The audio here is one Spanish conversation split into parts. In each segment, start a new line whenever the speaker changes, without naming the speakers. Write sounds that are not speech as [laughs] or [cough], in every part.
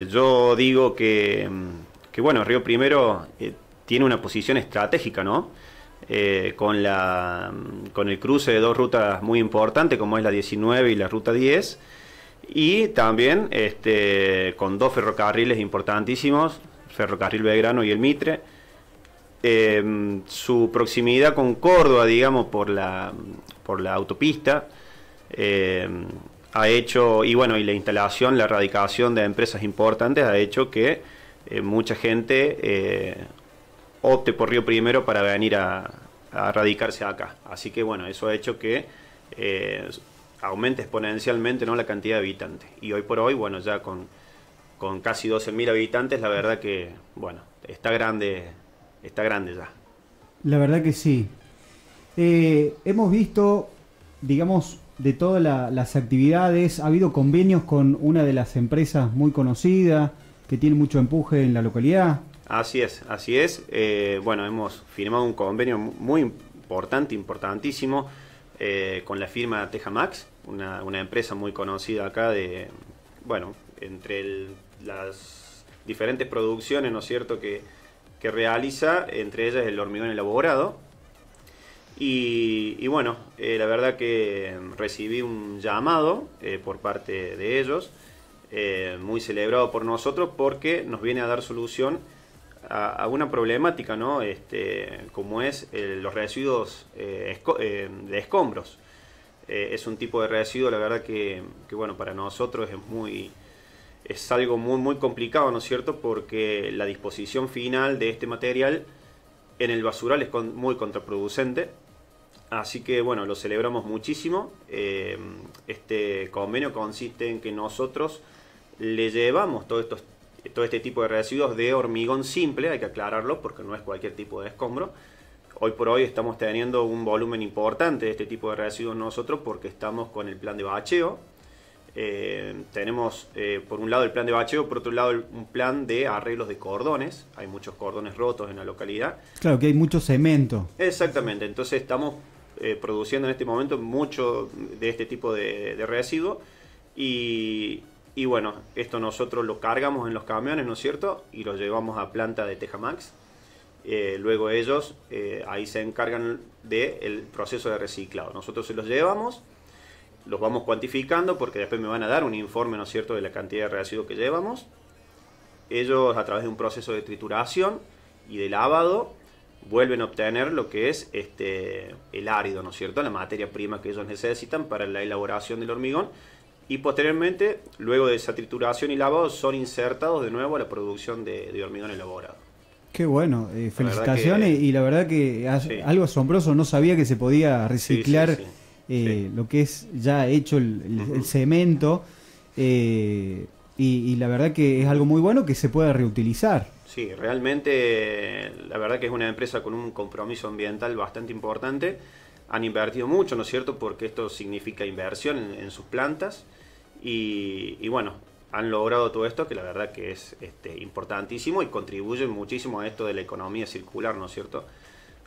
Yo digo que, bueno, Río Primero eh, tiene una posición estratégica, ¿no? Eh, con, con el cruce de dos rutas muy importantes, como es la 19 y la ruta 10, y también este, con dos ferrocarriles importantísimos, Ferrocarril Belgrano y el Mitre. Eh, su proximidad con Córdoba, digamos, por la, por la autopista ha hecho, y bueno, y la instalación, la erradicación de empresas importantes ha hecho que eh, mucha gente eh, opte por Río Primero para venir a, radicarse acá. Así que bueno, eso ha hecho que eh, aumente exponencialmente ¿no? la cantidad de habitantes. Y hoy por hoy, bueno, ya con, con casi 12.000 habitantes, la verdad que, bueno, está grande, está grande ya.
La verdad que sí. hemos visto, digamos, de todas las actividades. Ha habido convenios con una de las empresas muy conocidas que tiene mucho empuje en la localidad.
Así es, así es. Eh, bueno, hemos firmado un convenio muy importante, importantísimo, eh, con la firma Tejamax, una, una empresa muy conocida acá de, bueno, entre las diferentes producciones, ¿no es cierto?, que, que realiza, entre ellas el hormigón elaborado y, bueno, eh, la verdad que em, recibí un llamado eh, por parte de ellos, eh, muy celebrado por nosotros porque nos viene a dar solución a, una problemática, ¿no? Este, como es los residuos de escombros. es un tipo de residuo, la verdad que, bueno, para nosotros es muy es algo muy, muy complicado, ¿no es cierto? Porque la disposición final de este material en el basural es muy contraproducente Así que bueno, lo celebramos muchísimo. Eh, este convenio consiste en que nosotros le llevamos todo, estos, todo este tipo de residuos de hormigón simple, hay que aclararlo porque no es cualquier tipo de escombro. Hoy por hoy estamos teniendo un volumen importante de este tipo de residuos nosotros porque estamos con el plan de bacheo. Eh, tenemos eh, por un lado el plan de bacheo, por otro lado un plan de arreglos de cordones. Hay muchos cordones rotos en la localidad.
Claro que hay mucho cemento.
Exactamente, entonces estamos eh, produciendo en este momento mucho de este tipo de, residuos Y, bueno, esto nosotros lo cargamos en los camiones, ¿no es cierto? Y lo llevamos a planta de Tejamax. Eh, luego ellos eh, ahí se encargan del proceso de reciclado. Nosotros se los llevamos, los vamos cuantificando porque después me van a dar un informe, ¿no es cierto?, de la cantidad de residuos que llevamos. Ellos a través de un proceso de trituración y de lavado vuelven a obtener lo que es este, el árido, ¿no es cierto? La materia prima que ellos necesitan para la elaboración del hormigón. Y posteriormente, luego de esa trituración y lavado, son insertados de nuevo a la producción de, hormigón elaborado.
Qué bueno, eh, felicitaciones y la verdad que algo asombroso, no sabía que se podía reciclar eh, lo que es ya hecho el, cemento eh, y la verdad que es algo muy bueno que se pueda reutilizar.
Sí, realmente la verdad que es una empresa con un compromiso ambiental bastante importante. Han invertido mucho, ¿no es cierto? Porque esto significa inversión en, sus plantas. Y, bueno, han logrado todo esto que la verdad que es este, importantísimo y contribuye muchísimo a esto de la economía circular, ¿no es cierto?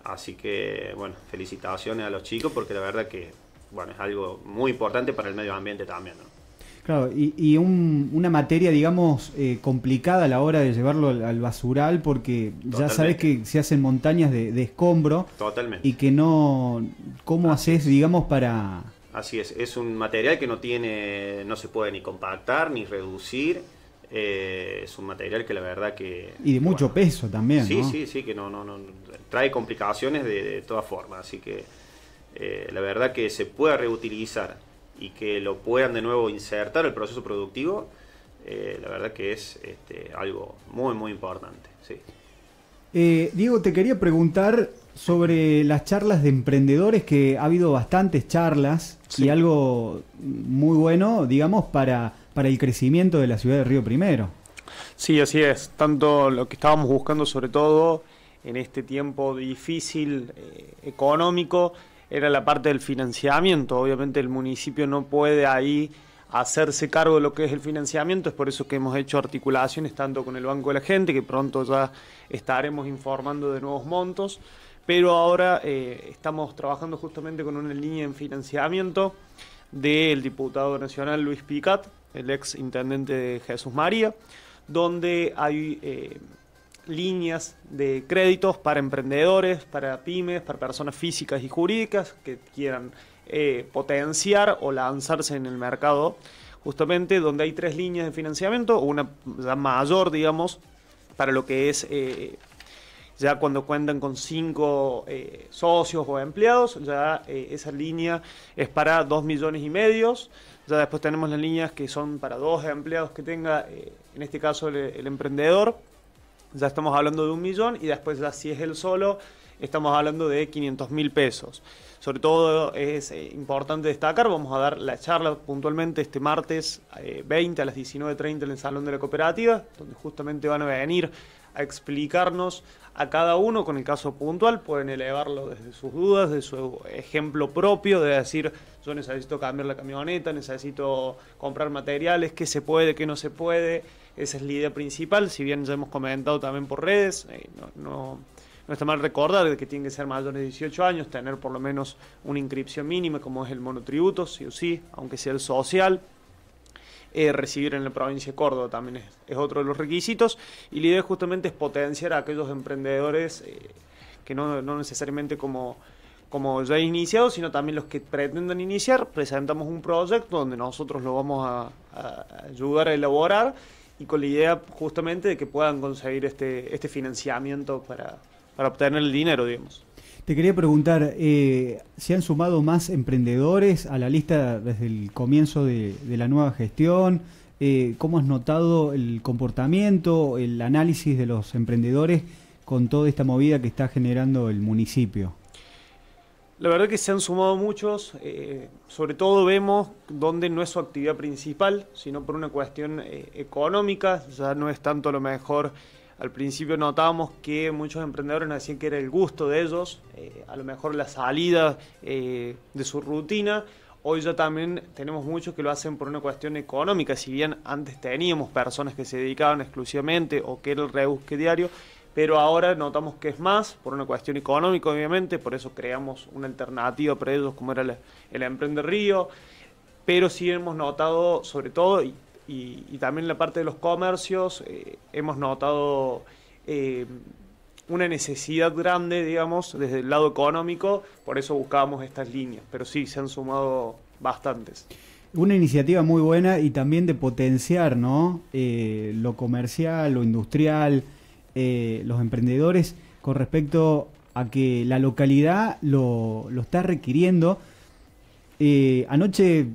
Así que, bueno, felicitaciones a los chicos porque la verdad que, bueno, es algo muy importante para el medio ambiente también, ¿no?
Claro, y, una materia, digamos, eh, complicada a la hora de llevarlo al, basural, porque ya sabes que se hacen montañas de, escombro. Totalmente. Y que no. ¿Cómo ah. haces, digamos, para.?
Así es, es un material que no tiene. No se puede ni compactar, ni reducir. Eh, es un material que la verdad que.
Y de mucho peso también. Sí, ¿no? sí,
sí, que no, no, no. Trae complicaciones de, todas formas, así que. Eh, la verdad que se puede reutilizar y que lo puedan de nuevo insertar el proceso productivo, eh, la verdad que es este, algo muy, muy importante. Sí.
Eh, Diego, te quería preguntar sobre las charlas de emprendedores, que ha habido bastantes charlas y algo muy bueno, digamos, para, el crecimiento de la ciudad de Río Primero.
Sí, así es. Tanto lo que estábamos buscando, sobre todo en este tiempo difícil eh, económico, era la parte del financiamiento. Obviamente el municipio no puede ahí hacerse cargo de lo que es el financiamiento, es por eso que hemos hecho articulaciones tanto con el Banco de la Gente, que pronto ya estaremos informando de nuevos montos, pero ahora eh, estamos trabajando justamente con una línea en financiamiento del diputado nacional Luis Picat, el ex intendente de Jesús María, donde hay... Eh, líneas de créditos para emprendedores, para pymes, para personas físicas y jurídicas que quieran eh, potenciar o lanzarse en el mercado, justamente donde hay tres líneas de financiamiento, una mayor, digamos, para lo que es eh, ya cuando cuentan con cinco eh, socios o empleados, ya esa línea es para dos millones y medio. Ya después tenemos las líneas que son para dos empleados que tenga, en este caso, el emprendedor ya estamos hablando de un millón y después ya si es el solo, estamos hablando de 500 mil pesos. Sobre todo es eh, importante destacar, vamos a dar la charla puntualmente este martes 20 eh, a las 19.30 en el Salón de la Cooperativa, donde justamente van a venir a explicarnos a cada uno con el caso puntual, pueden elevarlo desde sus dudas, de su ejemplo propio, de decir yo necesito cambiar la camioneta, necesito comprar materiales, qué se puede, qué no se puede esa es la idea principal, si bien ya hemos comentado también por redes, eh, no, está mal recordar que tienen que ser mayores de 18 años, tener por lo menos una inscripción mínima como es el monotributo, sí o sí, aunque sea el social. Eh, recibir en la provincia de Córdoba también es, otro de los requisitos y la idea justamente es potenciar a aquellos emprendedores eh, que no, necesariamente como como ya iniciados, sino también los que pretenden iniciar, presentamos un proyecto donde nosotros lo vamos a ayudar a elaborar y con la idea justamente de que puedan conseguir este, este financiamiento para, obtener el dinero, digamos.
Te quería preguntar, eh, ¿se han sumado más emprendedores a la lista desde el comienzo de, la nueva gestión? Eh, ¿Cómo has notado el comportamiento, el análisis de los emprendedores con toda esta movida que está generando el municipio?
La verdad que se han sumado muchos, eh, sobre todo vemos donde no es su actividad principal, sino por una cuestión eh, económica, ya no es tanto a lo mejor, al principio notábamos que muchos emprendedores nos decían que era el gusto de ellos, eh, a lo mejor la salida de su rutina, hoy ya también tenemos muchos que lo hacen por una cuestión económica, si bien antes teníamos personas que se dedicaban exclusivamente o que era el rebusque diario, pero ahora notamos que es más, por una cuestión económica obviamente, por eso creamos una alternativa para ellos como era el, Emprende Río, pero sí hemos notado, sobre todo, y, también la parte de los comercios, eh, hemos notado eh, una necesidad grande, digamos, desde el lado económico, por eso buscábamos estas líneas, pero sí, se han sumado bastantes.
Una iniciativa muy buena y también de potenciar, ¿no? Eh, lo comercial, lo industrial, eh, los emprendedores con respecto a que la localidad lo, está requiriendo. Eh, anoche,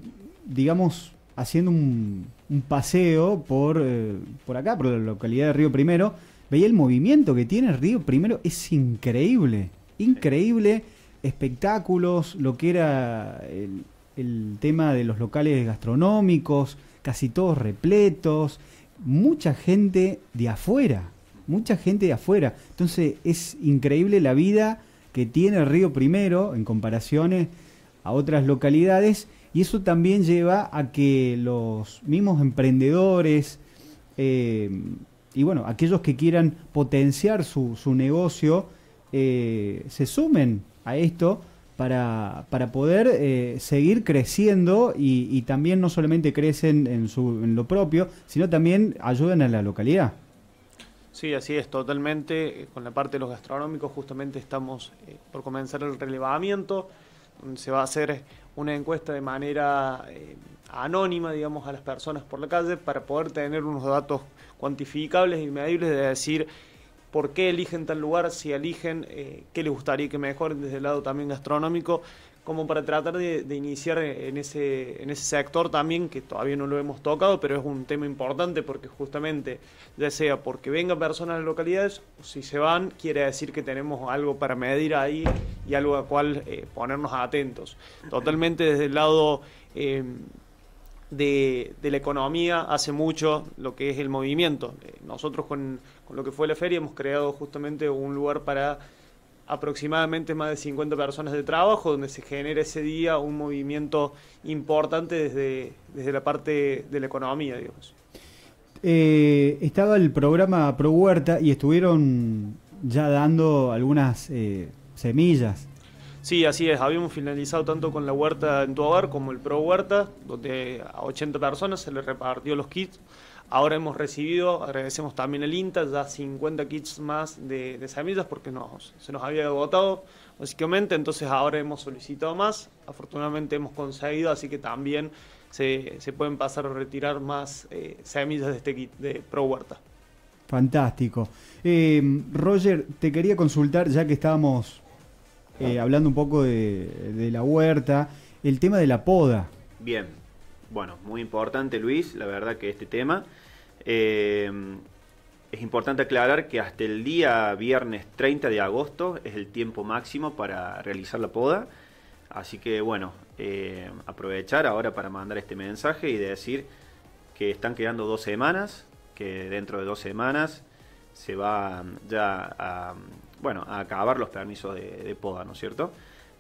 digamos, haciendo un, paseo por, eh, por acá, por la localidad de Río Primero, veía el movimiento que tiene Río Primero, es increíble, increíble, espectáculos, lo que era el tema de los locales gastronómicos, casi todos repletos, mucha gente de afuera, mucha gente de afuera. Entonces es increíble la vida que tiene Río Primero en comparaciones a otras localidades y eso también lleva a que los mismos emprendedores eh, y bueno, aquellos que quieran potenciar su, su negocio eh, se sumen a esto para, para poder eh, seguir creciendo y, también no solamente crecen en, su, en lo propio, sino también ayudan a la localidad.
Sí, así es, totalmente. Eh, con la parte de los gastronómicos justamente estamos eh, por comenzar el relevamiento. Se va a hacer una encuesta de manera eh, anónima, digamos, a las personas por la calle para poder tener unos datos cuantificables y medibles de decir por qué eligen tal lugar, si eligen, qué les gustaría que mejoren desde el lado también gastronómico, como para tratar de, iniciar en ese, en ese sector también, que todavía no lo hemos tocado, pero es un tema importante porque justamente, ya sea porque vengan personas de localidades, o si se van, quiere decir que tenemos algo para medir ahí y algo a cual eh, ponernos atentos. Totalmente desde el lado... Eh, de, la economía hace mucho lo que es el movimiento. Eh, nosotros con, lo que fue la feria hemos creado justamente un lugar para aproximadamente más de 50 personas de trabajo, donde se genera ese día un movimiento importante desde, desde la parte de la economía, digamos.
Eh, estaba el programa Pro Huerta y estuvieron ya dando algunas eh, semillas.
Sí, así es. Habíamos finalizado tanto con la huerta en tu hogar como el Pro Huerta, donde a 80 personas se les repartió los kits Ahora hemos recibido, agradecemos también al INTA, ya 50 kits más de, semillas porque se nos había agotado básicamente, entonces ahora hemos solicitado más, afortunadamente hemos conseguido, así que también se, pueden pasar a retirar más eh, semillas de este kit de Pro Huerta.
Fantástico. Eh, Roger, te quería consultar, ya que estábamos eh, hablando un poco de la huerta, el tema de la poda.
Bien bueno, muy importante Luis, la verdad que este tema. Eh, es importante aclarar que hasta el día viernes 30 de agosto es el tiempo máximo para realizar la poda. Así que bueno, eh, aprovechar ahora para mandar este mensaje y decir que están quedando dos semanas, que dentro de dos semanas se va ya a, bueno, a acabar los permisos de poda, ¿no es cierto?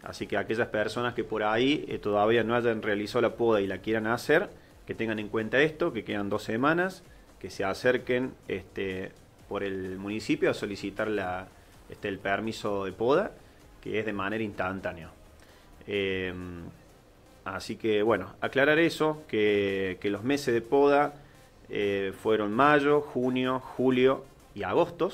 Así que aquellas personas que por ahí eh, todavía no hayan realizado la poda y la quieran hacer, que tengan en cuenta esto, que quedan dos semanas, que se acerquen este, por el municipio a solicitar este, el permiso de poda, que es de manera instantánea. Em, así que bueno, aclarar eso, que, los meses de poda eh, fueron mayo, junio, julio y agosto,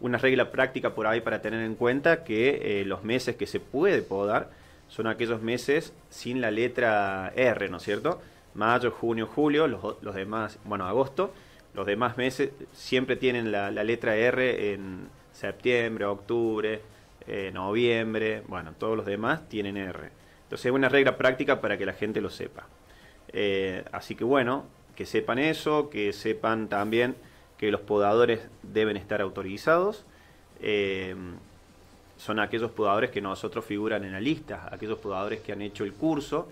una regla práctica por ahí para tener en cuenta que eh, los meses que se puede podar son aquellos meses sin la letra R, ¿no es cierto? Mayo, junio, julio, los, los demás, bueno, agosto, los demás meses siempre tienen la, letra R en septiembre, octubre, eh, noviembre, bueno, todos los demás tienen R. Entonces es una regla práctica para que la gente lo sepa. Eh, así que bueno, que sepan eso, que sepan también que los podadores deben estar autorizados. Eh, son aquellos podadores que nosotros figuran en la lista, aquellos podadores que han hecho el curso.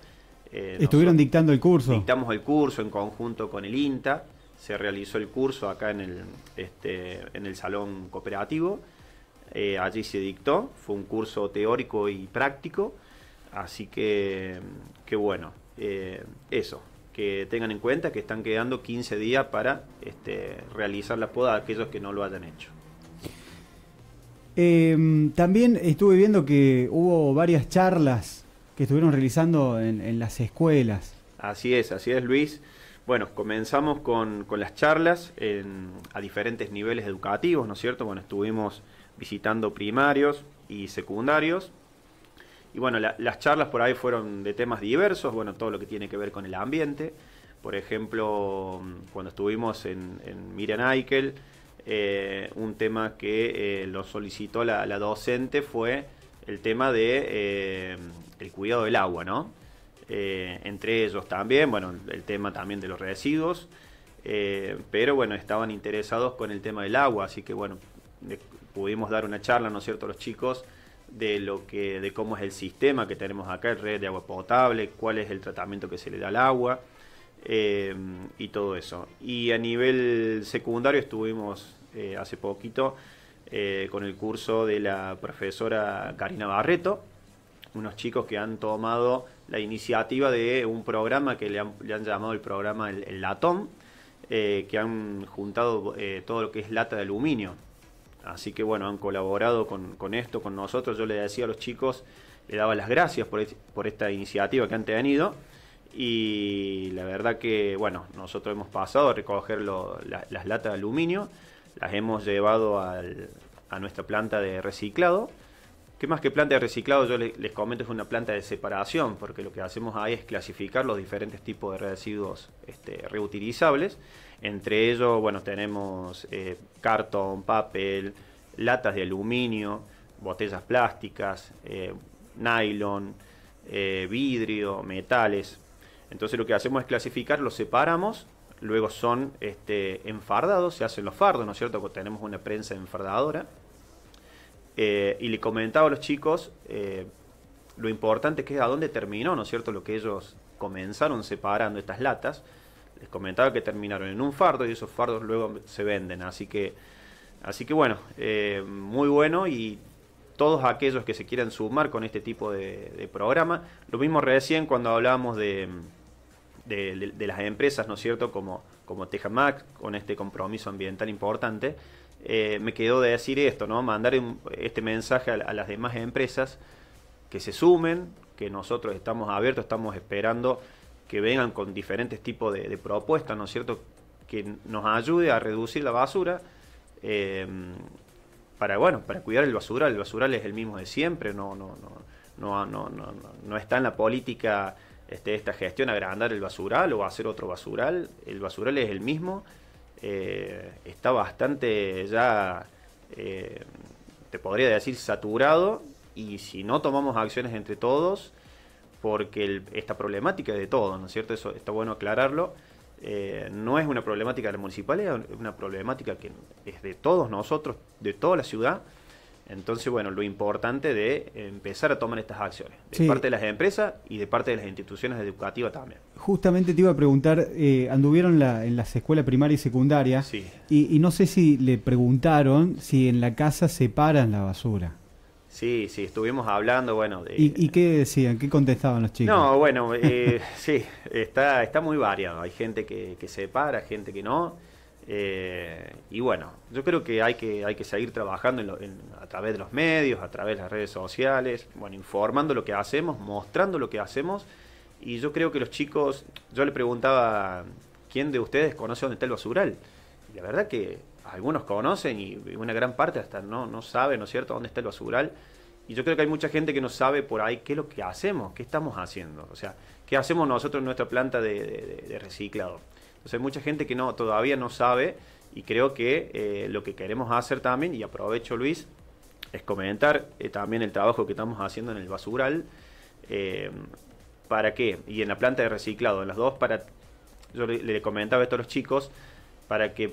Eh, Estuvieron
dictando el curso.
Dictamos el curso en conjunto con el INTA, se realizó el curso acá en el, este, en el salón cooperativo, eh, allí se dictó, fue un curso teórico y práctico, así que, qué bueno, eso que tengan en cuenta que están quedando 15 días para este, realizar la poda de aquellos que no lo hayan hecho.
Em, también estuve viendo que hubo varias charlas que estuvieron realizando en, las escuelas.
Así es, así es Luis. Bueno, comenzamos con, las charlas a diferentes niveles educativos, ¿no es cierto? Bueno, estuvimos visitando primarios y secundarios y bueno, las charlas por ahí fueron de temas diversos, bueno, todo lo que tiene que ver con el ambiente. Por ejemplo, mm, cuando estuvimos en, en Miriam Eichel, eh, un tema que eh, lo solicitó la, docente fue el tema de eh, el cuidado del agua, ¿no? entre ellos también, bueno, el tema también de los residuos, pero bueno, estaban interesados con el tema del agua, así que bueno, pudimos dar una charla, ¿no es cierto?, a los chicos de lo que de cómo es el sistema que tenemos acá, el red de agua potable, cuál es el tratamiento que se le da al agua eh, y todo eso. Y a nivel secundario estuvimos eh, hace poquito eh, con el curso de la profesora Karina Barreto, unos chicos que han tomado la iniciativa de un programa que le han, llamado el programa el Latón, que han juntado todo lo que es lata de aluminio Así que bueno, han colaborado con, esto, con nosotros. Yo le decía a los chicos, le daba las gracias por, esta iniciativa que han tenido. Y la verdad que, bueno, nosotros hemos pasado a recoger las latas de aluminio, las hemos llevado a nuestra planta de reciclado. Que más que planta de reciclado, yo les, comento, es una planta de separación, porque lo que hacemos ahí es clasificar los diferentes tipos de residuos este, reutilizables entre ellos, bueno, tenemos eh, cartón, papel, latas de aluminio, botellas plásticas, eh, nylon, eh, vidrio, metales. Entonces lo que hacemos es clasificar, los separamos, luego son este, enfardados, se hacen los fardos, ¿no es cierto? tenemos una prensa enfardadora. y le comentaba a los chicos lo importante que es a dónde terminó, ¿no es cierto?, lo que ellos comenzaron separando estas latas les comentaba que terminaron en un fardo y esos fardos luego se venden. Así que, así que bueno, eh, muy bueno y todos aquellos que se quieran sumar con este tipo de, programa. Lo mismo recién cuando hablábamos de, de, las empresas, ¿no es cierto? Como, como Tejamac, con este compromiso ambiental importante. Eh, me quedó de decir esto, ¿no? Mandar este mensaje a las demás empresas que se sumen, que nosotros estamos abiertos, estamos esperando que vengan con diferentes tipos de, propuestas, ¿no es cierto? Que nos ayude a reducir la basura. Eh, para bueno, para cuidar el basural, el basural es el mismo de siempre, no, no, no, no, no, no, está en la política de este, esta gestión agrandar el basural o hacer otro basural, el basural es el mismo, eh, está bastante ya, eh, te podría decir, saturado y si no tomamos acciones entre todos, porque esta problemática de todo, ¿no es cierto? Eso está bueno aclararlo. Eh, no es una problemática de la municipalidad, es una problemática que es de todos nosotros, de toda la ciudad. Entonces, bueno, lo importante de empezar a tomar estas acciones, de parte de las empresas y de parte de las instituciones educativas también.
Justamente te iba a preguntar, eh, anduvieron en las escuelas primarias y secundarias, y, y no sé si le preguntaron si en la casa separan la basura.
Sí, sí, estuvimos hablando, bueno. De, ¿Y,
qué decían? ¿Qué contestaban los chicos? No, bueno, eh,
[laughs] sí, está, está muy variado. Hay gente que, que se para, gente que no. Eh, y bueno, yo creo que hay que, hay que seguir trabajando a través de los medios, a través de las redes sociales, bueno, informando lo que hacemos, mostrando lo que hacemos. Y yo creo que los chicos, yo le preguntaba, ¿quién de ustedes conoce dónde está el basural? Y la verdad que algunos conocen y una gran parte hasta no, no sabe, ¿no es cierto?, dónde está el basural. Y yo creo que hay mucha gente que no sabe por ahí qué es lo que hacemos, qué estamos haciendo, o sea, qué hacemos nosotros en nuestra planta de, reciclado. Entonces hay mucha gente que no todavía no sabe y creo que eh, lo que queremos hacer también, y aprovecho Luis, es comentar eh, también el trabajo que estamos haciendo en el basural. Eh, ¿Para qué? Y en la planta de reciclado, en las dos, para yo le, le, comentaba esto a los chicos, para que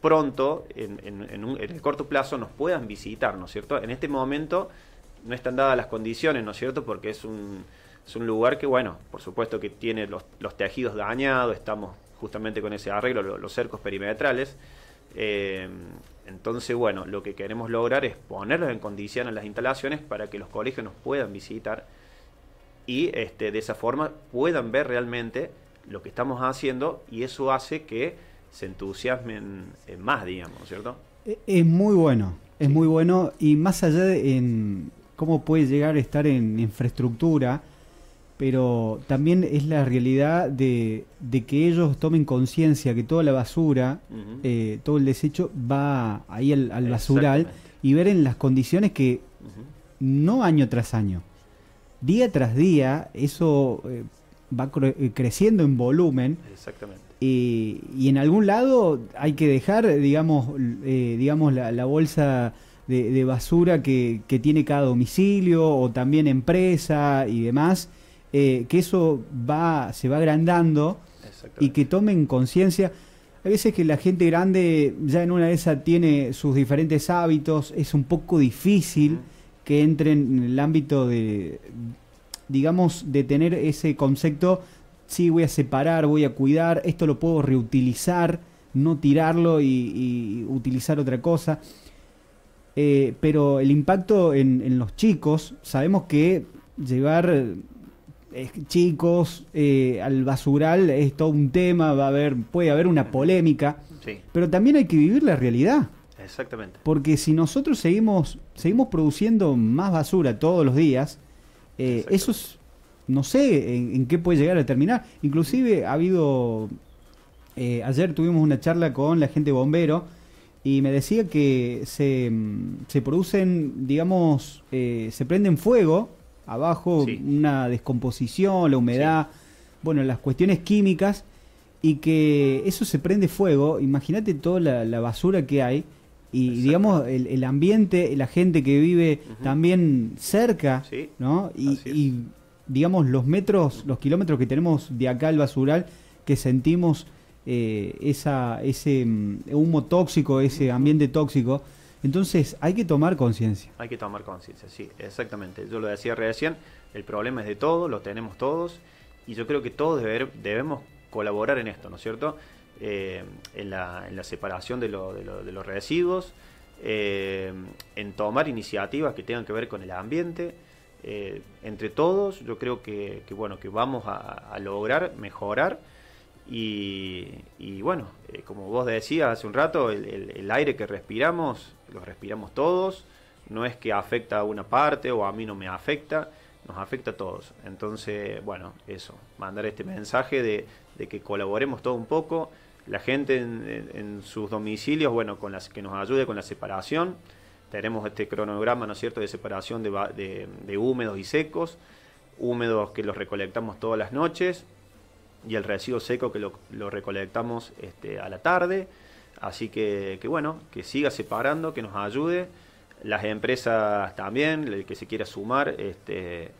pronto, en, el corto plazo, nos puedan visitar, ¿no es cierto? En este momento no están dadas las condiciones, ¿no es cierto? Porque es un, es un lugar que, bueno, por supuesto que tiene los, tejidos dañados, estamos justamente con ese arreglo, los cercos perimetrales. Eh, entonces, bueno, lo que queremos lograr es ponerlos en condición en las instalaciones para que los colegios nos puedan visitar y este, de esa forma puedan ver realmente lo que estamos haciendo y eso hace que se entusiasmen más, digamos,
¿cierto?
E-, es muy bueno, es muy bueno y más allá de cómo puede llegar a estar en infraestructura, pero también es la realidad de, que ellos tomen conciencia que toda la basura, eh, todo el desecho va ahí al, basural y ver en las condiciones que no año tras año, día tras día, eso eh, va eh, creciendo en volumen. Exactamente y en algún lado hay que dejar, digamos, eh, digamos la, bolsa de, basura que, tiene cada domicilio o también empresa y demás, eh, que eso va, se va agrandando y que tomen conciencia. A veces que la gente grande ya en una de esas tiene sus diferentes hábitos, es un poco difícil que entren en el ámbito de, digamos, de tener ese concepto sí, voy a separar, voy a cuidar, esto lo puedo reutilizar, no tirarlo y, utilizar otra cosa. Eh, pero el impacto en, los chicos, sabemos que llevar eh, chicos eh, al basural es todo un tema, va a haber, puede haber una polémica, pero también hay que vivir la realidad. Exactamente. Porque si nosotros seguimos, seguimos produciendo más basura todos los días, eso es no sé en, qué puede llegar a terminar. Inclusive ha habido, eh, ayer tuvimos una charla con la gente bombero y me decía que se, mm, producen, digamos, eh, se prenden fuego abajo, una descomposición, la humedad, bueno, las cuestiones químicas y que eso se prende fuego. Imagínate toda la, basura que hay y digamos el, ambiente, la gente que vive también cerca, ¿no? y, digamos, los metros, los kilómetros que tenemos de acá al basural, que sentimos eh, ese mm, humo tóxico, ese ambiente tóxico. Entonces hay que tomar conciencia.
Hay que tomar conciencia, sí, exactamente. Yo lo decía recién, el problema es de todos, lo tenemos todos, y yo creo que todos debemos colaborar en esto, ¿no es cierto? Eh, en, la, en, la, separación de, de, los residuos, eh, en tomar iniciativas que tengan que ver con el ambiente, eh, entre todos yo creo que, bueno, que vamos a, lograr mejorar. Y, bueno, eh, como vos decías hace un rato, el, aire que respiramos, lo respiramos todos, no es que afecta a una parte o a mí no me afecta, nos afecta a todos. Entonces, bueno, eso, mandar este mensaje de, que colaboremos todo un poco, la gente en, en, sus domicilios, bueno, con las que nos ayude con la separación, tenemos este cronograma, ¿no es cierto?, de separación de, de, húmedos y secos, húmedos que los recolectamos todas las noches y el residuo seco que lo, recolectamos este, a la tarde. Así que, bueno, que siga separando, que nos ayude. Las empresas también, el que se quiera sumar, este,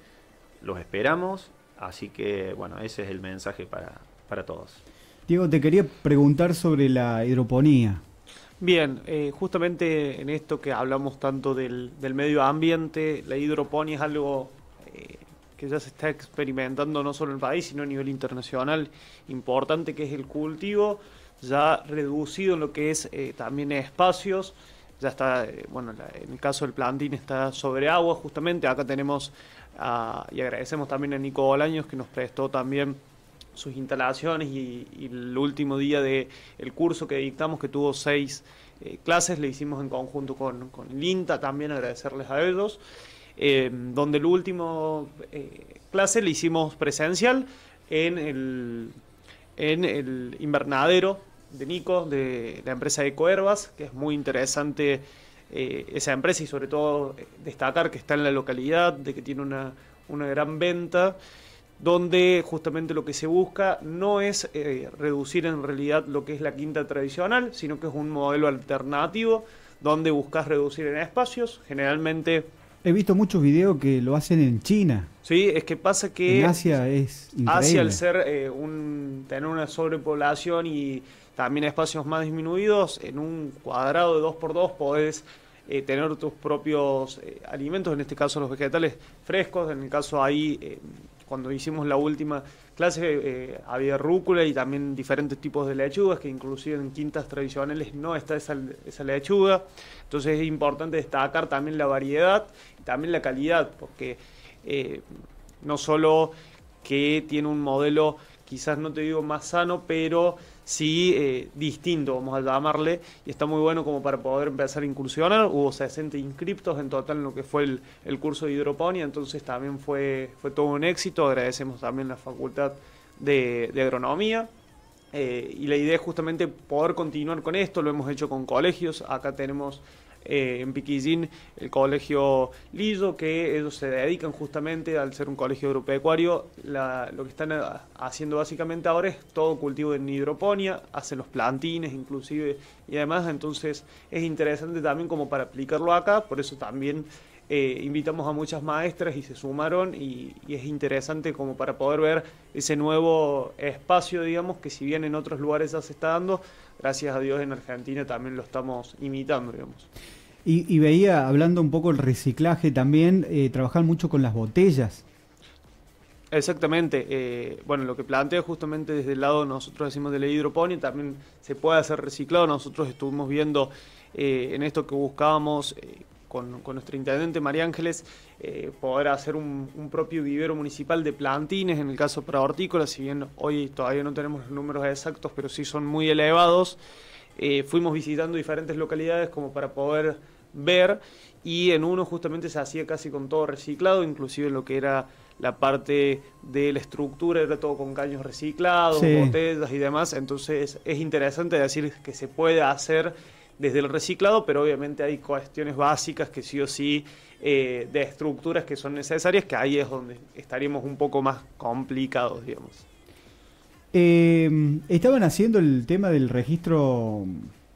los esperamos. Así que, bueno, ese es el mensaje para,
para todos.
Diego, te quería preguntar sobre la hidroponía.
Bien, eh, justamente en esto que hablamos tanto del, del medio ambiente, la hidroponía es algo eh, que ya se está experimentando no solo en el país, sino a nivel internacional importante, que es el cultivo, ya reducido en lo que es eh, también espacios. Ya está, bueno, en el caso del plantín está sobre agua, justamente. Acá tenemos, y agradecemos también a Nico Bolaños que nos prestó también sus instalaciones y, el último día del curso que dictamos, que tuvo seis eh, clases, le hicimos en conjunto con, con también agradecerles a ellos, eh, donde el último eh, clase le hicimos presencial en el, en el invernadero de Nico, de la empresa Ecoherbas, que es muy interesante esa empresa y sobre todo destacar que está en la localidad, de que tiene una, una gran venta donde justamente lo que se busca no es eh, reducir en realidad lo que es la quinta tradicional, sino que es un modelo alternativo donde buscas reducir en espacios, generalmente...
He visto muchos videos que lo hacen en China.
Sí, es que pasa que... Asia
es... Increíble. Asia al
ser eh, un, tener una sobrepoblación y también espacios más disminuidos, en un cuadrado de 2x2 podés eh, tener tus propios alimentos, en este caso los vegetales frescos, en el caso ahí cuando hicimos la última clase eh, había rúcula y también diferentes tipos de lechugas, que inclusive en quintas tradicionales no está esa, esa lechuga. Entonces es importante destacar también la variedad y también la calidad, porque eh, no solo que tiene un modelo quizás no te digo más sano, pero sí eh, distinto, vamos a llamarle, y está muy bueno como para poder empezar a incursionar. Hubo 60 inscriptos en total en lo que fue el, curso de hidroponía, entonces también fue, fue todo un éxito. Agradecemos también la Facultad de, Agronomía. Eh, y la idea es justamente poder continuar con esto, lo hemos hecho con colegios, acá tenemos eh, en Piquillín, el colegio Lillo, que ellos se dedican justamente, al ser un colegio agropecuario, la, lo que están ah, haciendo básicamente ahora es todo cultivo en hidroponía, hacen los plantines inclusive y además, entonces es interesante también como para aplicarlo acá, por eso también... Eh, invitamos a muchas maestras y se sumaron y, es interesante como para poder ver ese nuevo espacio, digamos, que si bien en otros lugares ya se está dando, gracias a Dios en Argentina también lo estamos imitando, digamos.
Y, veía, hablando un poco del reciclaje también, eh, trabajar mucho con las botellas.
Exactamente. Eh, bueno, lo que planteo justamente desde el lado, nosotros decimos de la hidroponía, también se puede hacer reciclado. Nosotros estuvimos viendo en esto que buscábamos con, nuestro intendente María Ángeles, eh, poder hacer un, propio vivero municipal de plantines, en el caso para hortícolas, si bien hoy todavía no tenemos los números exactos, pero sí son muy elevados. Eh, fuimos visitando diferentes localidades como para poder ver y en uno justamente se hacía casi con todo reciclado, inclusive lo que era la parte de la estructura era todo con caños reciclados, botellas y demás, entonces es interesante decir que se puede hacer desde el reciclado, pero obviamente hay cuestiones básicas que sí o sí, eh, de estructuras que son necesarias, que ahí es donde estaríamos un poco más complicados, digamos.
Em, estaban haciendo el tema del registro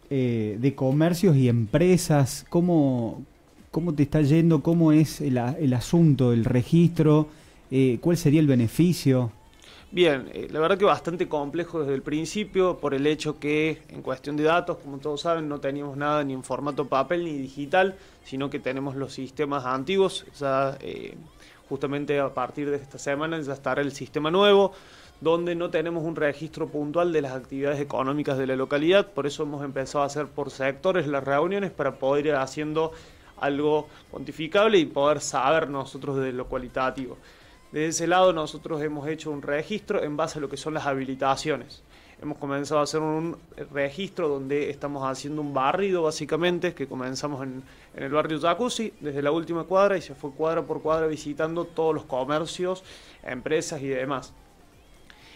eh, de comercios y empresas, ¿cómo, cómo te está yendo? ¿Cómo es el, asunto, del registro? Eh, ¿Cuál sería el beneficio?
Bien, eh, la verdad que bastante complejo desde el principio por el hecho que en cuestión de datos, como todos saben, no teníamos nada ni en formato papel ni digital, sino que tenemos los sistemas antiguos. Ya eh, justamente a partir de esta semana ya estará el sistema nuevo, donde no tenemos un registro puntual de las actividades económicas de la localidad. Por eso hemos empezado a hacer por sectores las reuniones para poder ir haciendo algo cuantificable y poder saber nosotros de lo cualitativo. Desde ese lado nosotros hemos hecho un registro en base a lo que son las habilitaciones. Hemos comenzado a hacer un registro donde estamos haciendo un barrido básicamente, que comenzamos en, el barrio Jacuzzi, desde la última cuadra y se fue cuadra por cuadra visitando todos los comercios, empresas y demás.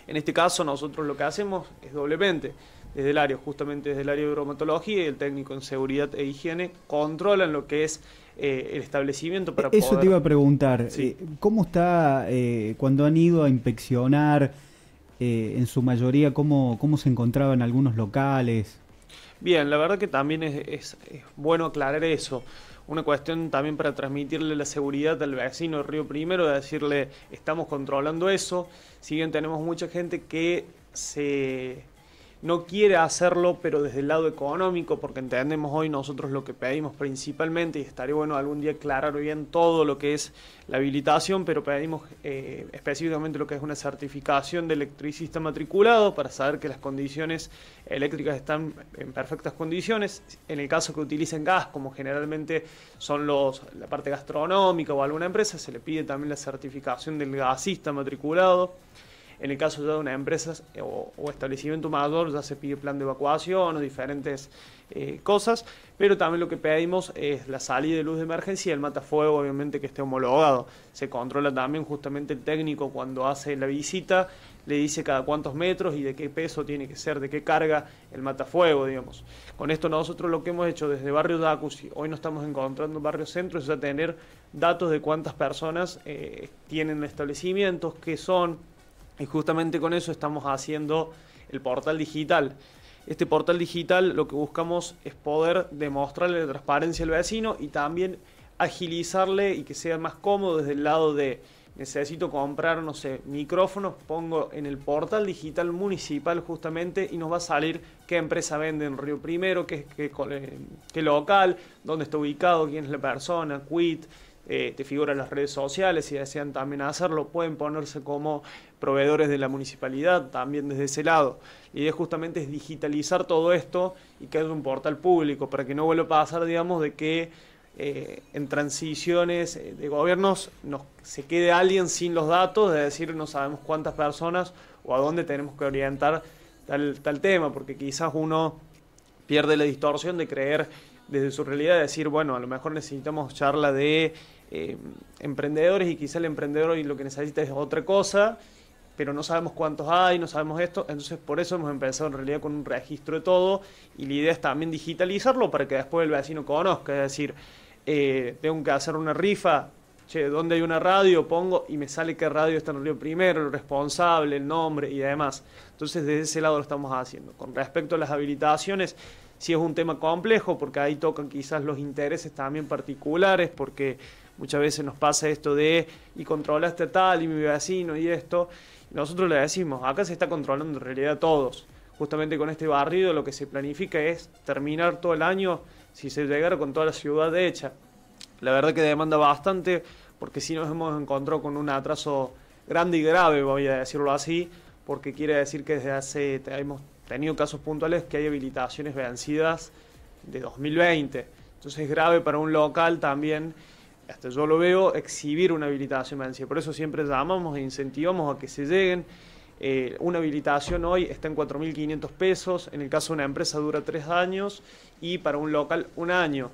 En este caso nosotros lo que hacemos es doblemente desde el área, justamente desde el área de bromatología y el técnico en seguridad e higiene, controlan lo que es eh, el establecimiento para Eso te iba a
preguntar, eh, ¿cómo está eh, cuando han ido a inspeccionar en su mayoría, cómo, cómo se en algunos locales?
Bien, la verdad que también es, bueno aclarar eso una cuestión también para transmitirle la seguridad al vecino de Río Primero, de decirle, estamos controlando eso. Si bien tenemos mucha gente que se no quiere hacerlo, pero desde el lado económico, porque entendemos hoy nosotros lo que pedimos principalmente, y estaría bueno algún día aclarar bien todo lo que es la habilitación, pero pedimos eh, específicamente lo que es una certificación de electricista matriculado para saber que las condiciones eléctricas están en perfectas condiciones. En el caso que utilicen gas, como generalmente son los, la parte gastronómica o alguna empresa, se le pide también la certificación del gasista matriculado. En el caso ya de una empresa eh, o, establecimiento mayor ya se pide plan de evacuación o diferentes eh, cosas, pero también lo que pedimos es la salida de luz de emergencia y el matafuego obviamente que esté homologado. Se controla también justamente el técnico cuando hace la visita, le dice cada cuántos metros y de qué peso tiene que ser, de qué carga el matafuego, digamos. Con esto nosotros lo que hemos hecho desde Barrio Dacus, y hoy no estamos encontrando Barrio Centro, es ya tener datos de cuántas personas eh, tienen establecimientos, qué son, y justamente con eso estamos haciendo el portal digital. Este portal digital lo que buscamos es poder demostrarle la transparencia al vecino y también agilizarle y que sea más cómodo desde el lado de necesito comprar, no sé, micrófonos, pongo en el portal digital municipal justamente y nos va a salir qué empresa vende en Río Primero, qué, eh, qué local, dónde está ubicado, quién es la persona, quit, eh, te figuran las redes sociales, si desean también hacerlo, pueden ponerse como proveedores de la municipalidad también desde ese lado. La idea justamente es digitalizar todo esto y que haya un portal público para que no vuelva a pasar, digamos, de que eh, en transiciones eh, de gobiernos nos, se quede alguien sin los datos, de decir no sabemos cuántas personas o a dónde tenemos que orientar tal, tal tema, porque quizás uno pierde la distorsión de creer desde su realidad, de decir, bueno, a lo mejor necesitamos charla de eh, emprendedores y quizás el emprendedor lo que necesita es otra cosa pero no sabemos cuántos hay, no sabemos esto, entonces por eso hemos empezado en realidad con un registro de todo y la idea es también digitalizarlo para que después el vecino conozca, es decir, eh, tengo que hacer una rifa, che, ¿dónde hay una radio? Pongo y me sale qué radio está en Río primero, el responsable, el nombre y demás. Entonces, desde ese lado lo estamos haciendo. Con respecto a las habilitaciones, sí es un tema complejo porque ahí tocan quizás los intereses también particulares, porque muchas veces nos pasa esto de, y controlaste tal, y mi vecino, y esto. Nosotros le decimos, acá se está controlando en realidad todos. Justamente con este barrido lo que se planifica es terminar todo el año si se llegara con toda la ciudad hecha. La verdad que demanda bastante porque si nos hemos encontrado con un atraso grande y grave, voy a decirlo así, porque quiere decir que desde hace hemos tenido casos puntuales que hay habilitaciones vencidas de 2020. Entonces es grave para un local también hasta yo lo veo, exhibir una habilitación decía. Por eso siempre llamamos e incentivamos a que se lleguen. Eh, una habilitación hoy está en 4.500 pesos, en el caso de una empresa dura tres años y para un local un año.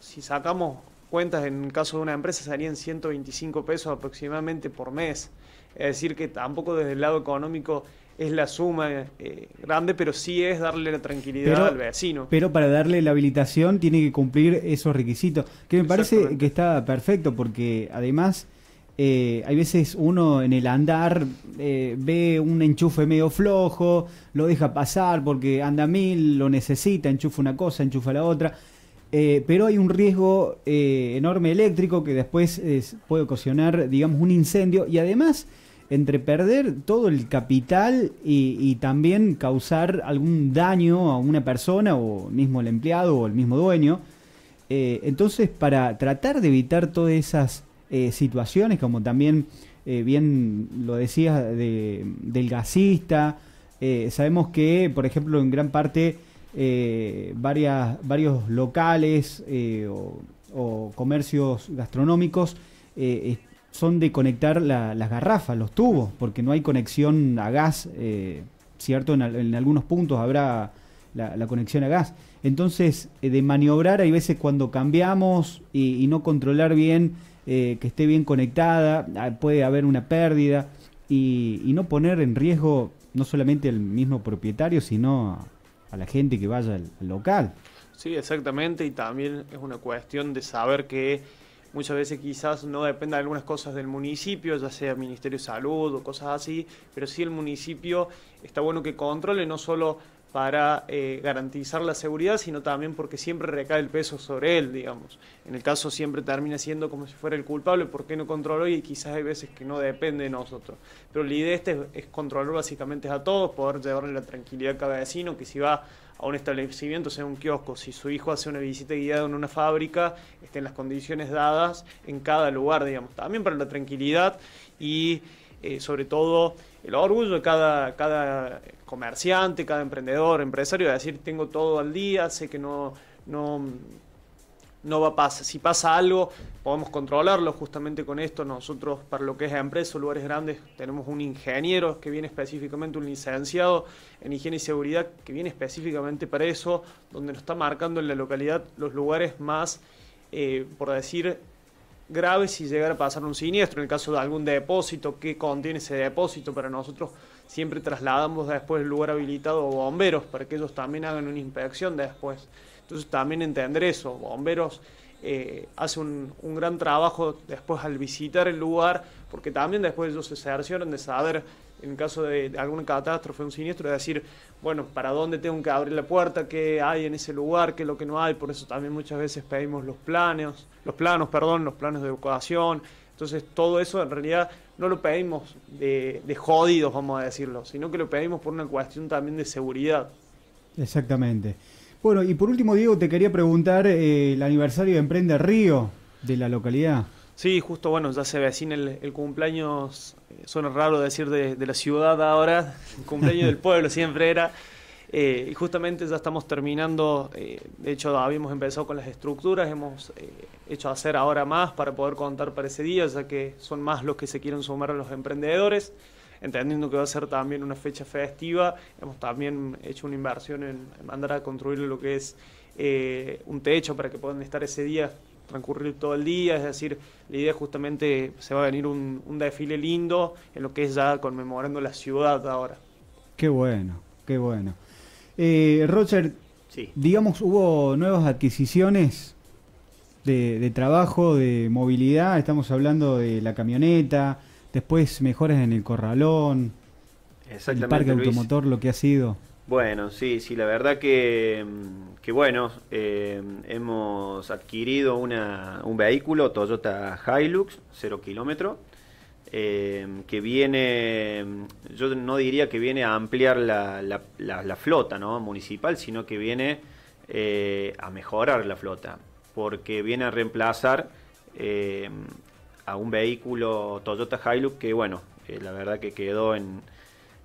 Si sacamos cuentas en el caso de una empresa serían 125 pesos aproximadamente por mes. Es decir, que tampoco desde el lado económico es la suma eh, grande, pero sí es darle la tranquilidad al vecino.
Pero para darle la habilitación tiene que cumplir esos requisitos, que me parece que está perfecto, porque además eh, hay veces uno en el andar eh, ve un enchufe medio flojo, lo deja pasar porque anda mil, lo necesita, enchufa una cosa, enchufa la otra. pero hay un riesgo enorme eléctrico que después puede ocasionar, digamos, un incendio y además entre perder todo el capital y, también causar algún daño a una persona o mismo el empleado o el mismo dueño. Eh, entonces, para tratar de evitar todas esas eh, situaciones, como también eh, bien lo decías del gasista, sabemos que, por ejemplo, en gran parte varias, varios locales o, comercios gastronómicos eh, son de conectar las garrafas, los tubos, porque no hay conexión a gas, eh, ¿cierto? En, algunos puntos habrá la, conexión a gas. Entonces, eh, de maniobrar, hay veces cuando cambiamos y, no controlar bien eh, que esté bien conectada, ah, puede haber una pérdida y, no poner en riesgo no solamente al mismo propietario, sino a, la gente que vaya al local.
Sí, exactamente, y también es una cuestión de saber que muchas veces quizás no dependa de algunas cosas del municipio, ya sea Ministerio de Salud o cosas así, pero sí el municipio está bueno que controle no solo para eh, garantizar la seguridad, sino también porque siempre recae el peso sobre él, digamos. En el caso siempre termina siendo como si fuera el culpable, porque no controló y quizás hay veces que no depende de nosotros. Pero la idea este es, es controlar básicamente a todos, poder llevarle la tranquilidad a cada vecino, que si va a un establecimiento, sea un kiosco, si su hijo hace una visita guiada en una fábrica, estén las condiciones dadas en cada lugar, digamos, también para la tranquilidad y eh, sobre todo el orgullo de cada, cada comerciante, cada emprendedor, empresario, de decir, tengo todo al día, sé que no, no no va a pasar. Si pasa algo, podemos controlarlo justamente con esto. Nosotros, para lo que es empresa, lugares grandes, tenemos un ingeniero que viene específicamente, un licenciado en higiene y seguridad que viene específicamente para eso, donde nos está marcando en la localidad los lugares más, eh, por decir, graves si llegara a pasar un siniestro. En el caso de algún depósito, qué contiene ese depósito para nosotros. Siempre trasladamos después el lugar habilitado a bomberos para que ellos también hagan una inspección después. Entonces también entender eso, bomberos eh, hace un, gran trabajo después al visitar el lugar, porque también después ellos se cercioran de saber, en caso de, alguna catástrofe, un siniestro, de decir, bueno, para dónde tengo que abrir la puerta, qué hay en ese lugar, qué es lo que no hay, por eso también muchas veces pedimos los planos, los planos, perdón, los planos de evacuación. Entonces todo eso en realidad no lo pedimos de, de jodidos, vamos a decirlo, sino que lo pedimos por una cuestión también de seguridad.
Exactamente. Bueno, y por último, Diego, te quería preguntar eh, el aniversario de Emprende Río de la localidad.
Sí, justo, bueno, ya se ve así en el cumpleaños, eh, suena raro decir de, la ciudad ahora, el cumpleaños del [laughs] pueblo siempre era. Eh, y justamente ya estamos terminando, de hecho habíamos empezado con las estructuras, hemos hecho hacer ahora más para poder contar para ese día, ya que son más los que se quieren sumar a los emprendedores entendiendo que va a ser también una fecha festiva, hemos también hecho una inversión en, mandar a construir lo que es eh, un techo para que puedan estar ese día transcurrir todo el día, es decir, la idea justamente se va a venir un, desfile lindo en lo que es ya conmemorando la ciudad ahora.
Qué bueno, qué bueno. Eh, Roger, digamos, hubo nuevas adquisiciones de, de, trabajo, de movilidad, estamos hablando de la camioneta, Después mejoras en el corralón, el parque automotor, lo que ha sido.
Bueno, sí, sí, la verdad que, mm, que bueno, eh, hemos adquirido un vehículo, Toyota Hilux, 0 kilómetro, eh, que viene, mm, yo no diría que viene a ampliar la, flota ¿no? municipal, sino que viene eh, a mejorar la flota, porque viene a reemplazar un vehículo Toyota Hilux que, bueno, eh, la verdad que quedó eh,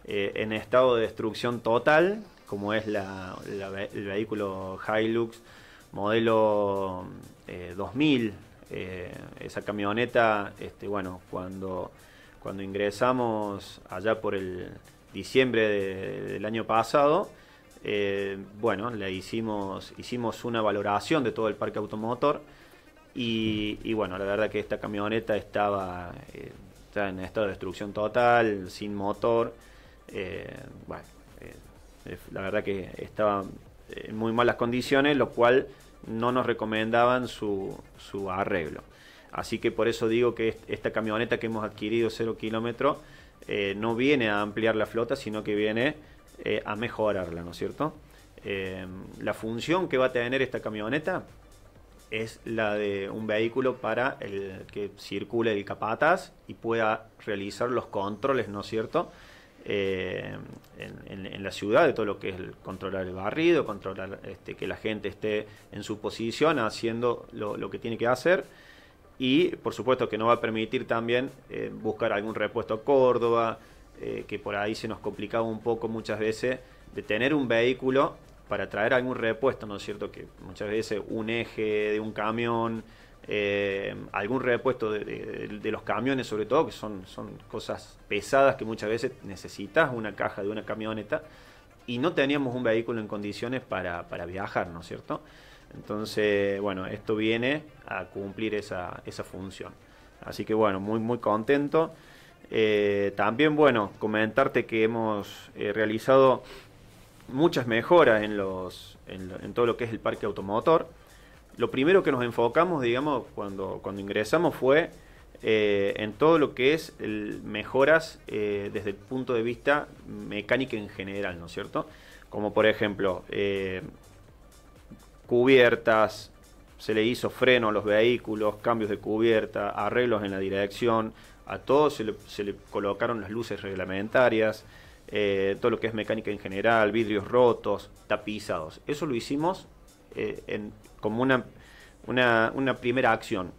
en, estado de destrucción total, como es la, el vehículo Hilux modelo 2000. Eh, esa camioneta, este, bueno, cuando, cuando ingresamos allá por el diciembre del año pasado, bueno, le hicimos, hicimos una valoración de todo el parque automotor y, bueno, la verdad que esta camioneta estaba, eh, en estado de destrucción total, sin motor. Eh, bueno, eh, la verdad que estaba en muy malas condiciones, lo cual no nos recomendaban su, su arreglo. Así que por eso digo que esta camioneta que hemos adquirido 0 kilómetros no viene a ampliar la flota, sino que viene a mejorarla, ¿no es cierto? la función que va a tener esta camioneta es la de un vehículo para el que circule el capataz y pueda realizar los controles, ¿no es cierto? Eh, en, la ciudad, de todo lo que es controlar el barrido, controlar este, que la gente esté en su posición haciendo lo, que tiene que hacer. Y por supuesto que no va a permitir también eh, buscar algún repuesto a Córdoba, eh, que por ahí se nos complicaba un poco muchas veces de tener un vehículo para traer algún repuesto, ¿no es cierto? Que muchas veces un eje de un camión, eh, algún repuesto de, los camiones sobre todo, que son, son cosas pesadas que muchas veces necesitas una caja de una camioneta, y no teníamos un vehículo en condiciones para, viajar, ¿no es cierto? Entonces, bueno, esto viene a cumplir esa, función. Así que bueno, muy muy contento. Eh, también, bueno, comentarte que hemos eh, realizado muchas mejoras en, los, en, todo lo que es el parque automotor. Lo primero que nos enfocamos, digamos, cuando, cuando ingresamos fue eh, en todo lo que es mejoras eh, desde el punto de vista mecánico en general, ¿no es cierto? Como por ejemplo, eh, cubiertas, se le hizo freno a los vehículos, cambios de cubierta, arreglos en la dirección, a todos se se le colocaron las luces reglamentarias. Eh, todo lo que es mecánica en general, vidrios rotos, tapizados. Eso lo hicimos eh, como una, primera acción.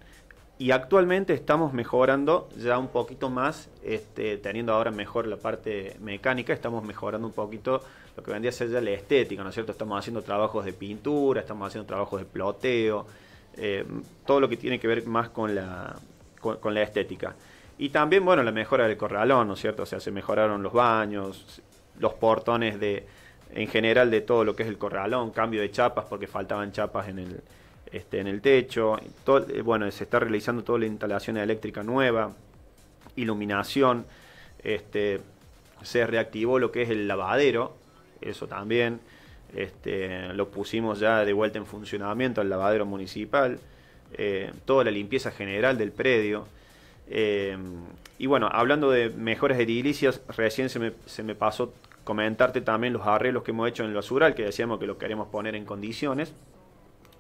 Y actualmente estamos mejorando ya un poquito más, este, teniendo ahora mejor la parte mecánica, estamos mejorando un poquito lo que vendría a ser ya la estética, ¿no es cierto? Estamos haciendo trabajos de pintura, estamos haciendo trabajos de ploteo, eh, todo lo que tiene que ver más con la estética. Y también, bueno, la mejora del corralón, ¿no es cierto? O sea, se mejoraron los baños, los portones de, en general de todo lo que es el corralón, cambio de chapas porque faltaban chapas en el, este, en el techo. Todo, eh, bueno, se está realizando toda la instalación eléctrica nueva, iluminación, este, se reactivó lo que es el lavadero, eso también. Este, lo pusimos ya de vuelta en funcionamiento al lavadero municipal, eh, toda la limpieza general del predio. Em, y bueno, hablando de mejores edilicias, recién se me, pasó comentarte también los arreglos que hemos hecho en el basural, que decíamos que lo queremos poner en condiciones.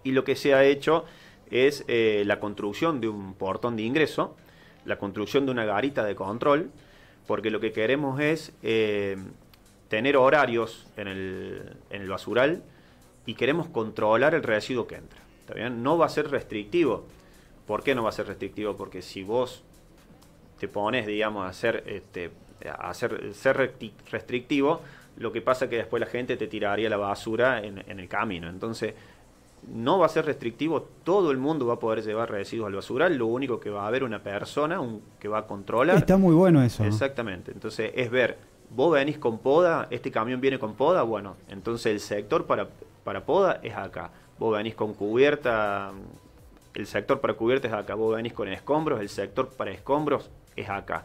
Y lo que se ha hecho es eh, la construcción de un portón de ingreso, la construcción de una garita de control, porque lo que queremos es em, tener horarios en el, en el basural y queremos controlar el residuo que entra. ¿Está No va a ser restrictivo. ¿Por qué no va a ser restrictivo? Porque si vos te pones, digamos, a este, ser, este, ser, restrictivo, lo que pasa es que después la gente te tiraría la basura en, el camino. Entonces, no va a ser restrictivo, todo el mundo va a poder llevar residuos al basural, lo único que va a haber una persona que va a controlar. Está
muy bueno eso.
Exactamente, entonces es ver, vos venís con poda, este camión viene con poda, bueno, entonces el sector para, para poda es acá, vos venís con cubierta, el sector para cubierta es acá, vos venís con escombros, el sector para escombros es acá.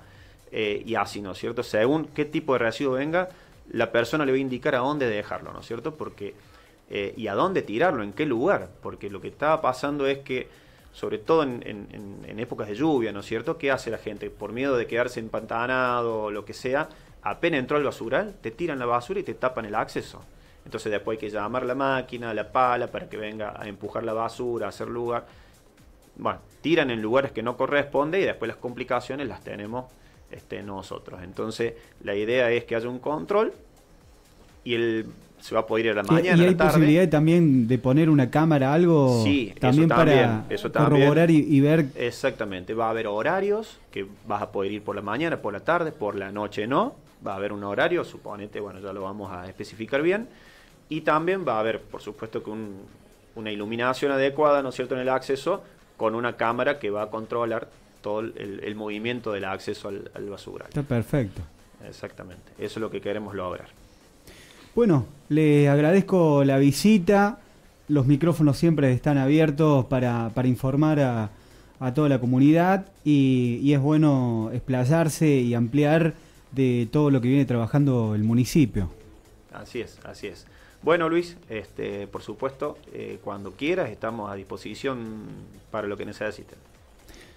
Eh, y así, ¿no es cierto? Según qué tipo de residuo venga, la persona le va a indicar a dónde dejarlo, ¿no es cierto? Porque, eh, y a dónde tirarlo, en qué lugar, porque lo que está pasando es que, sobre todo en, épocas de lluvia, ¿no es cierto? ¿Qué hace la gente? Por miedo de quedarse empantanado o lo que sea, apenas entró al basural, te tiran la basura y te tapan el acceso. Entonces después hay que llamar la máquina, la pala, para que venga a empujar la basura, a hacer lugar bueno, tiran en lugares que no corresponde y después las complicaciones las tenemos este, nosotros. Entonces, la idea es que haya un control y él se va a poder ir a la mañana. ¿Y hay la posibilidad
también de poner una cámara, algo? Sí, también, eso también para corroborar y, ver.
Exactamente, va a haber horarios que vas a poder ir por la mañana, por la tarde, por la noche no. Va a haber un horario, suponete, bueno, ya lo vamos a especificar bien. Y también va a haber, por supuesto, que una iluminación adecuada, ¿no es cierto?, en el acceso con una cámara que va a controlar todo el, movimiento del acceso al, al Está perfecto. Exactamente, eso es lo que queremos lograr.
Bueno, le agradezco la visita. Los micrófonos siempre están abiertos para, informar a, toda la comunidad y, y, es bueno explayarse y ampliar de todo lo que viene trabajando el municipio.
Así es, así es. Bueno, Luis, este, por supuesto, eh, cuando quieras estamos a
disposición para lo que necesites.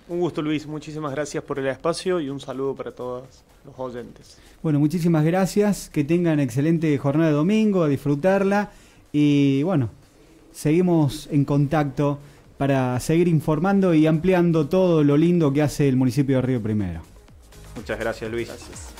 Un gusto, Luis. Muchísimas gracias por el espacio y un saludo para todos los oyentes.
Bueno, muchísimas gracias. Que tengan excelente jornada de domingo, a disfrutarla. Y bueno, seguimos en contacto para seguir informando y ampliando todo lo lindo que hace el municipio de Río Primero.
Muchas gracias, Luis.